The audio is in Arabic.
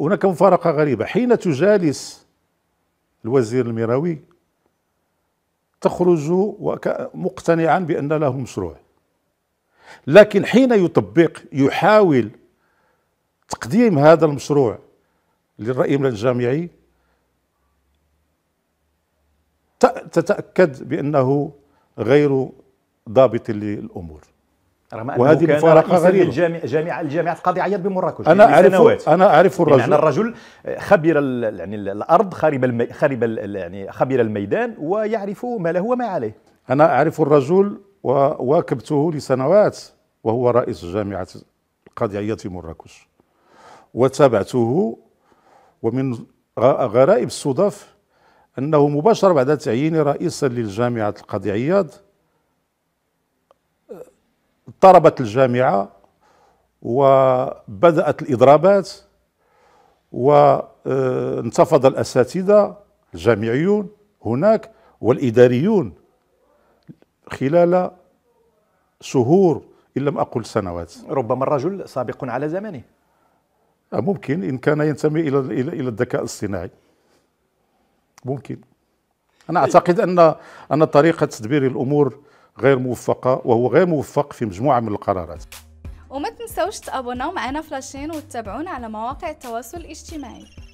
هناك مفارقة غريبة حين تجالس الوزير الميراوي تخرج مقتنعا بأن له مشروع لكن حين يطبق يحاول تقديم هذا المشروع للرأي الجامعي تتأكد بأنه غير ضابط للأمور رغم أنه وهذه كان مفارقه غريبه الجامع جامعة الجامعة القاضي عياض بمراكش أنا أعرف يعني أنا أعرف الرجل يعني الرجل خبير يعني الأرض خرب المي خرب يعني خبير الميدان ويعرف ما له وما عليه أنا أعرف الرجل وواكبته لسنوات وهو رئيس جامعة القاضي عياض في مراكش وتابعته ومن غرائب الصدف أنه مباشرة بعد تعييني رئيسا للجامعة القاضي عياض اضطربت الجامعة وبدأت الإضرابات وانتفض آه، الأساتذة الجامعيون هناك والإداريون خلال شهور إن لم أقل سنوات ربما الرجل سابق على زمنه آه، ممكن إن كان ينتمي إلى إلى الذكاء الصناعي ممكن أنا أعتقد أن أن طريقة تدبير الأمور غير موفقه وهو غير موفق في مجموعه من القرارات وما تنسوش تابوناو معنا في لاشين وتتابعونا على مواقع التواصل الاجتماعي